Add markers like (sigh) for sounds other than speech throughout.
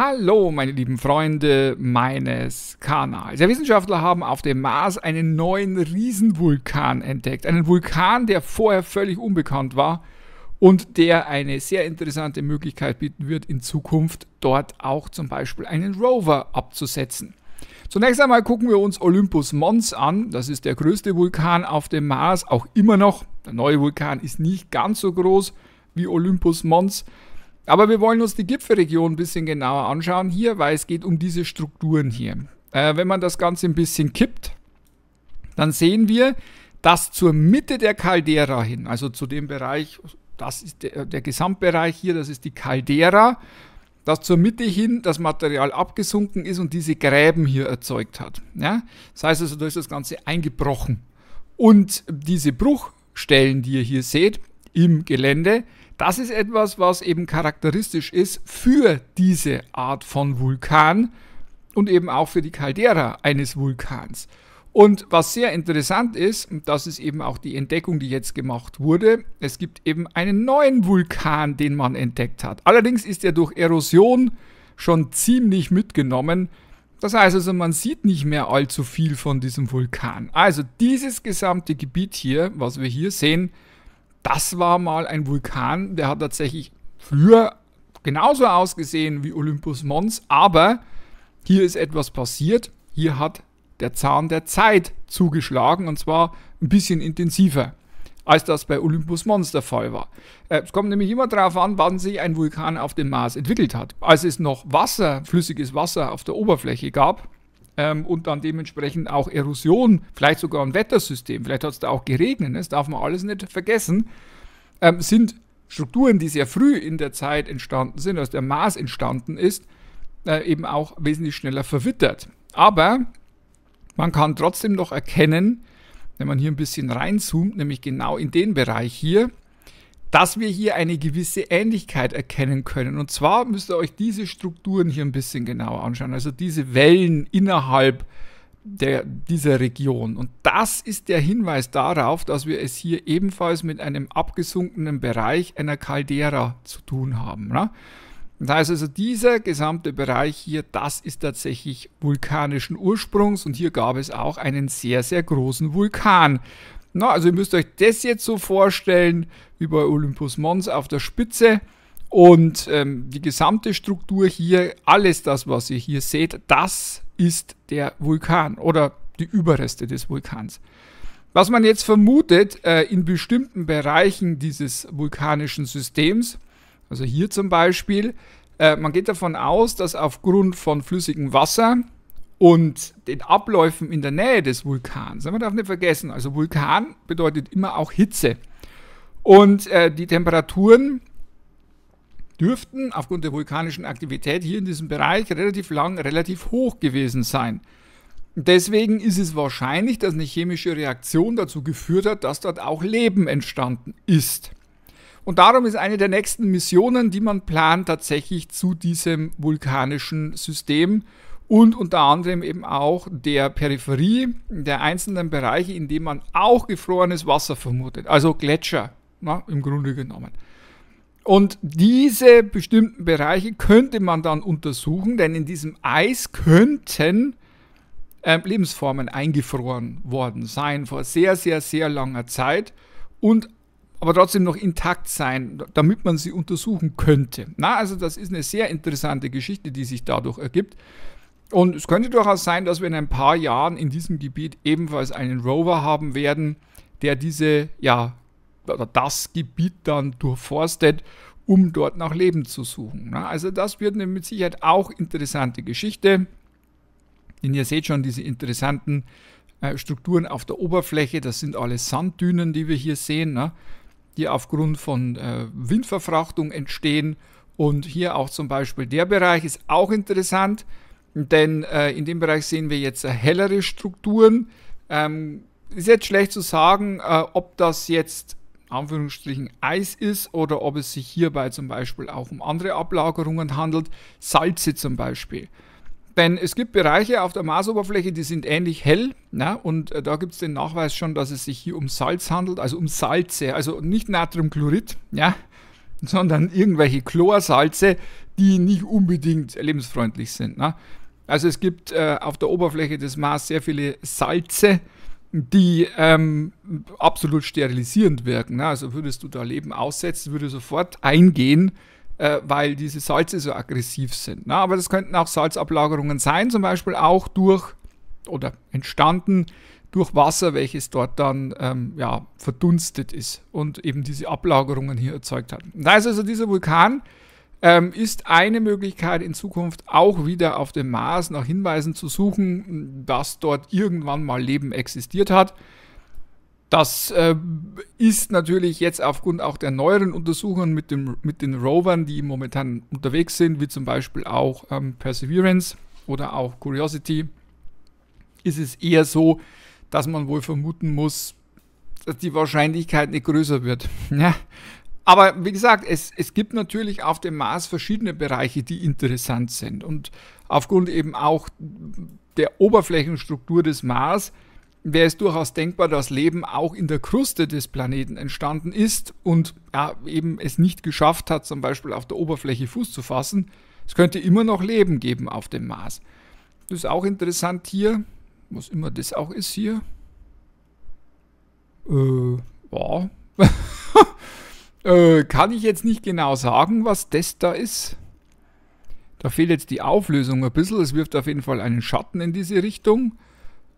Hallo, meine lieben Freunde meines Kanals. Ja, Wissenschaftler haben auf dem Mars einen neuen Riesenvulkan entdeckt. Einen Vulkan, der vorher völlig unbekannt war und der eine sehr interessante Möglichkeit bieten wird, in Zukunft dort auch zum Beispiel einen Rover abzusetzen. Zunächst einmal gucken wir uns Olympus Mons an. Das ist der größte Vulkan auf dem Mars, auch immer noch. Der neue Vulkan ist nicht ganz so groß wie Olympus Mons, aber wir wollen uns die Gipfelregion ein bisschen genauer anschauen hier, weil es geht um diese Strukturen hier. Äh, wenn man das Ganze ein bisschen kippt, dann sehen wir, dass zur Mitte der Caldera hin, also zu dem Bereich, das ist der, der Gesamtbereich hier, das ist die Caldera, dass zur Mitte hin das Material abgesunken ist und diese Gräben hier erzeugt hat. Ja? Das heißt also, da ist das Ganze eingebrochen. Und diese Bruchstellen, die ihr hier seht im Gelände, das ist etwas, was eben charakteristisch ist für diese Art von Vulkan und eben auch für die Caldera eines Vulkans. Und was sehr interessant ist, und das ist eben auch die Entdeckung, die jetzt gemacht wurde, es gibt eben einen neuen Vulkan, den man entdeckt hat. Allerdings ist er durch Erosion schon ziemlich mitgenommen. Das heißt also, man sieht nicht mehr allzu viel von diesem Vulkan. Also dieses gesamte Gebiet hier, was wir hier sehen, das war mal ein Vulkan, der hat tatsächlich früher genauso ausgesehen wie Olympus Mons, aber hier ist etwas passiert. Hier hat der Zahn der Zeit zugeschlagen und zwar ein bisschen intensiver, als das bei Olympus Mons der Fall war. Äh, es kommt nämlich immer darauf an, wann sich ein Vulkan auf dem Mars entwickelt hat. Als es noch Wasser, flüssiges Wasser auf der Oberfläche gab, ähm, und dann dementsprechend auch Erosion, vielleicht sogar ein Wettersystem, vielleicht hat es da auch geregnet, ne? das darf man alles nicht vergessen, ähm, sind Strukturen, die sehr früh in der Zeit entstanden sind, aus also der Mars entstanden ist, äh, eben auch wesentlich schneller verwittert. Aber man kann trotzdem noch erkennen, wenn man hier ein bisschen reinzoomt, nämlich genau in den Bereich hier, dass wir hier eine gewisse Ähnlichkeit erkennen können. Und zwar müsst ihr euch diese Strukturen hier ein bisschen genauer anschauen, also diese Wellen innerhalb der, dieser Region. Und das ist der Hinweis darauf, dass wir es hier ebenfalls mit einem abgesunkenen Bereich einer Caldera zu tun haben. Ne? Das heißt also, dieser gesamte Bereich hier, das ist tatsächlich vulkanischen Ursprungs und hier gab es auch einen sehr, sehr großen Vulkan, na, also ihr müsst euch das jetzt so vorstellen, wie bei Olympus Mons auf der Spitze. Und ähm, die gesamte Struktur hier, alles das, was ihr hier seht, das ist der Vulkan oder die Überreste des Vulkans. Was man jetzt vermutet, äh, in bestimmten Bereichen dieses vulkanischen Systems, also hier zum Beispiel, äh, man geht davon aus, dass aufgrund von flüssigem Wasser und den Abläufen in der Nähe des Vulkans. Man darf nicht vergessen, also Vulkan bedeutet immer auch Hitze. Und äh, die Temperaturen dürften aufgrund der vulkanischen Aktivität hier in diesem Bereich relativ lang, relativ hoch gewesen sein. Deswegen ist es wahrscheinlich, dass eine chemische Reaktion dazu geführt hat, dass dort auch Leben entstanden ist. Und darum ist eine der nächsten Missionen, die man plant, tatsächlich zu diesem vulkanischen System und unter anderem eben auch der Peripherie der einzelnen Bereiche, in denen man auch gefrorenes Wasser vermutet, also Gletscher na, ne, im Grunde genommen. Und diese bestimmten Bereiche könnte man dann untersuchen, denn in diesem Eis könnten äh, Lebensformen eingefroren worden sein vor sehr, sehr, sehr langer Zeit und aber trotzdem noch intakt sein, damit man sie untersuchen könnte. Na, also das ist eine sehr interessante Geschichte, die sich dadurch ergibt. Und es könnte durchaus sein, dass wir in ein paar Jahren in diesem Gebiet ebenfalls einen Rover haben werden, der diese, ja, oder das Gebiet dann durchforstet, um dort nach Leben zu suchen. Ne? Also das wird eine mit Sicherheit auch interessante Geschichte. Denn ihr seht schon diese interessanten äh, Strukturen auf der Oberfläche. Das sind alle Sanddünen, die wir hier sehen, ne? die aufgrund von äh, Windverfrachtung entstehen. Und hier auch zum Beispiel der Bereich ist auch interessant. Denn äh, in dem Bereich sehen wir jetzt äh, hellere Strukturen. Ähm, ist jetzt schlecht zu sagen, äh, ob das jetzt Anführungsstrichen Eis ist oder ob es sich hierbei zum Beispiel auch um andere Ablagerungen handelt, Salze zum Beispiel. Denn es gibt Bereiche auf der Marsoberfläche, die sind ähnlich hell. Na, ne? und äh, da gibt es den Nachweis schon, dass es sich hier um Salz handelt, also um Salze, also nicht Natriumchlorid, ja, sondern irgendwelche Chlorsalze, die nicht unbedingt lebensfreundlich sind. Na. Ne? Also es gibt äh, auf der Oberfläche des Mars sehr viele Salze, die ähm, absolut sterilisierend wirken. Ne? Also würdest du da Leben aussetzen, würde sofort eingehen, äh, weil diese Salze so aggressiv sind. Ne? Aber das könnten auch Salzablagerungen sein, zum Beispiel auch durch oder entstanden durch Wasser, welches dort dann ähm, ja, verdunstet ist und eben diese Ablagerungen hier erzeugt hat. Da ist also dieser Vulkan ähm, ist eine Möglichkeit in Zukunft auch wieder auf dem Mars nach Hinweisen zu suchen, dass dort irgendwann mal Leben existiert hat. Das äh, ist natürlich jetzt aufgrund auch der neueren Untersuchungen mit, dem, mit den Rovern, die momentan unterwegs sind, wie zum Beispiel auch ähm, Perseverance oder auch Curiosity, ist es eher so, dass man wohl vermuten muss, dass die Wahrscheinlichkeit nicht größer wird. (laughs) Ja? Aber wie gesagt, es, es gibt natürlich auf dem Mars verschiedene Bereiche, die interessant sind. Und aufgrund eben auch der Oberflächenstruktur des Mars wäre es durchaus denkbar, dass Leben auch in der Kruste des Planeten entstanden ist und ja, eben es nicht geschafft hat, zum Beispiel auf der Oberfläche Fuß zu fassen. Es könnte immer noch Leben geben auf dem Mars. Das ist auch interessant hier, was immer das auch ist hier. Äh, ja. (laughs) Äh, kann ich jetzt nicht genau sagen, was das da ist. Da fehlt jetzt die Auflösung ein bisschen. Es wirft auf jeden Fall einen Schatten in diese Richtung.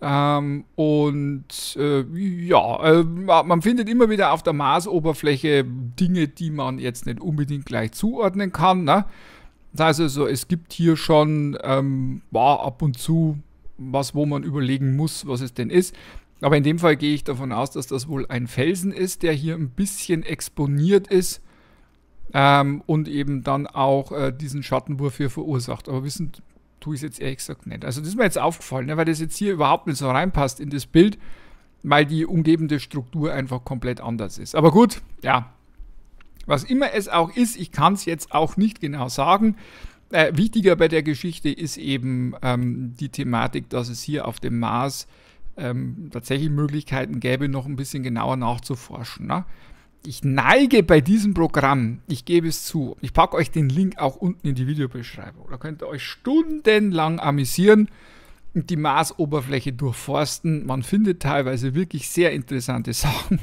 Ähm, und äh, ja, äh, man findet immer wieder auf der Marsoberfläche Dinge, die man jetzt nicht unbedingt gleich zuordnen kann. Ne? Das heißt also, es gibt hier schon ähm, ab und zu was, wo man überlegen muss, was es denn ist. Aber in dem Fall gehe ich davon aus, dass das wohl ein Felsen ist, der hier ein bisschen exponiert ist ähm, und eben dann auch äh, diesen Schattenwurf hier verursacht. Aber wissen tue ich es jetzt ehrlich gesagt nicht. Also das ist mir jetzt aufgefallen, ne, weil das jetzt hier überhaupt nicht so reinpasst in das Bild, weil die umgebende Struktur einfach komplett anders ist. Aber gut, ja, was immer es auch ist, ich kann es jetzt auch nicht genau sagen. Äh, wichtiger bei der Geschichte ist eben ähm, die Thematik, dass es hier auf dem Mars ähm, tatsächlich Möglichkeiten gäbe, noch ein bisschen genauer nachzuforschen. Ne? Ich neige bei diesem Programm, ich gebe es zu, ich packe euch den Link auch unten in die Videobeschreibung. Da könnt ihr euch stundenlang amüsieren und die Marsoberfläche durchforsten. Man findet teilweise wirklich sehr interessante (laughs) Sachen.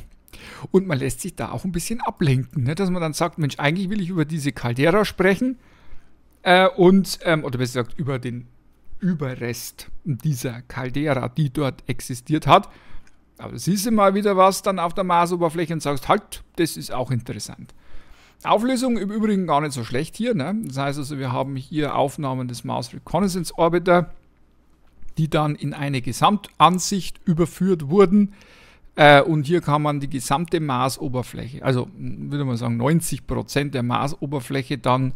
Und man lässt sich da auch ein bisschen ablenken, ne? dass man dann sagt, Mensch, eigentlich will ich über diese Caldera sprechen äh, und, ähm, oder besser gesagt, über den Überrest dieser Caldera, die dort existiert hat. Aber siehst du mal wieder was dann auf der Marsoberfläche und sagst, halt, das ist auch interessant. Auflösung im Übrigen gar nicht so schlecht hier. Ne? Das heißt also, wir haben hier Aufnahmen des Mars Reconnaissance Orbiter, die dann in eine Gesamtansicht überführt wurden. Äh, und hier kann man die gesamte Marsoberfläche, also würde man sagen 90% Prozent der Marsoberfläche dann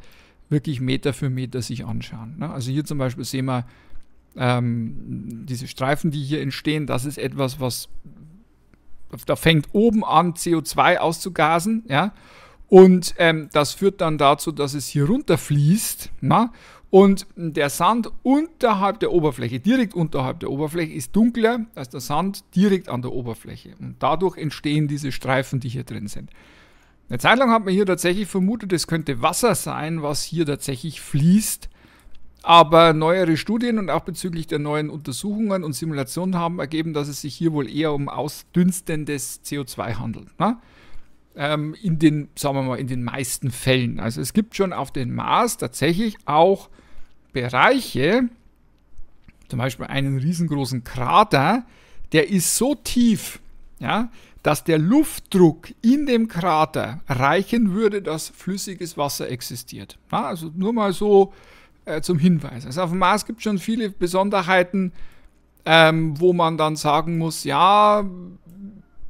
wirklich Meter für Meter sich anschauen. Ne? Also hier zum Beispiel sehen wir ähm, diese Streifen, die hier entstehen. Das ist etwas, was da fängt oben an, CO2 auszugasen, ja. Und ähm, das führt dann dazu, dass es hier runterfließt. Na? Ne? Und der Sand unterhalb der Oberfläche, direkt unterhalb der Oberfläche, ist dunkler als der Sand direkt an der Oberfläche. Und dadurch entstehen diese Streifen, die hier drin sind. Eine Zeit lang hat man hier tatsächlich vermutet, es könnte Wasser sein, was hier tatsächlich fließt. Aber neuere Studien und auch bezüglich der neuen Untersuchungen und Simulationen haben ergeben, dass es sich hier wohl eher um ausdünstendes CO2 handelt. Ne? Ähm, in den, sagen wir mal, in den meisten Fällen. Also es gibt schon auf dem Mars tatsächlich auch Bereiche, zum Beispiel einen riesengroßen Krater, der ist so tief, ja, dass der Luftdruck in dem Krater reichen würde, dass flüssiges Wasser existiert. Ja, also nur mal so äh, zum Hinweis. Also auf dem Mars gibt es schon viele Besonderheiten, ähm, wo man dann sagen muss, ja,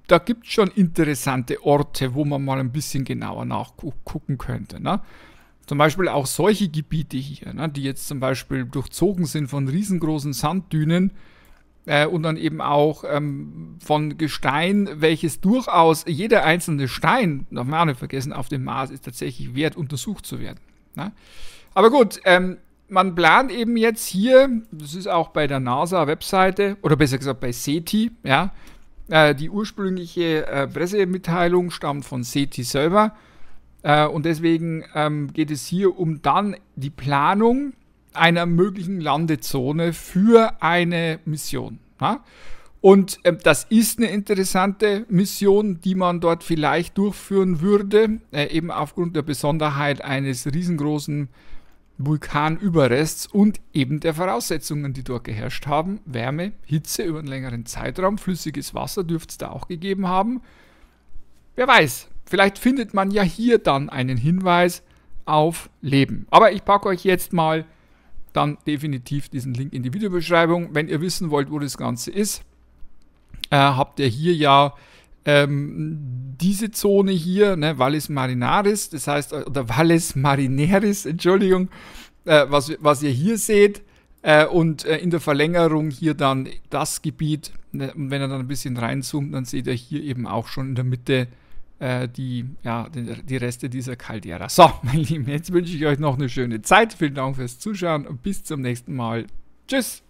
da gibt es schon interessante Orte, wo man mal ein bisschen genauer nachgucken könnte. Ne? Zum Beispiel auch solche Gebiete hier, ne, die jetzt zum Beispiel durchzogen sind von riesengroßen Sanddünen, äh, und dann eben auch ähm, von Gestein, welches durchaus jeder einzelne Stein, noch mal nicht vergessen, auf dem Mars ist tatsächlich wert, untersucht zu werden. Ne? Aber gut, ähm, man plant eben jetzt hier, das ist auch bei der NASA-Webseite, oder besser gesagt bei SETI, ja, äh, die ursprüngliche äh, Pressemitteilung stammt von SETI selber. Äh, und deswegen ähm, geht es hier um dann die Planung einer möglichen Landezone für eine Mission. Ja? Und äh, das ist eine interessante Mission, die man dort vielleicht durchführen würde, äh, eben aufgrund der Besonderheit eines riesengroßen Vulkanüberrests und eben der Voraussetzungen, die dort geherrscht haben. Wärme, Hitze über einen längeren Zeitraum, flüssiges Wasser dürfte es da auch gegeben haben. Wer weiß, vielleicht findet man ja hier dann einen Hinweis auf Leben. Aber ich packe euch jetzt mal dann definitiv diesen Link in die Videobeschreibung. Wenn ihr wissen wollt, wo das Ganze ist, äh, habt ihr hier ja ähm, diese Zone hier, ne, Valles Marinaris, das heißt, äh, oder Valles Marineris, Entschuldigung, äh, was, was ihr hier seht. Äh, und äh, in der Verlängerung hier dann das Gebiet. Ne, und wenn ihr dann ein bisschen reinzoomt, dann seht ihr hier eben auch schon in der Mitte äh, die, ja, die Reste dieser Caldera. So, (laughs) meine Lieben, jetzt wünsche ich euch noch eine schöne Zeit. Vielen Dank fürs Zuschauen und bis zum nächsten Mal. Tschüss!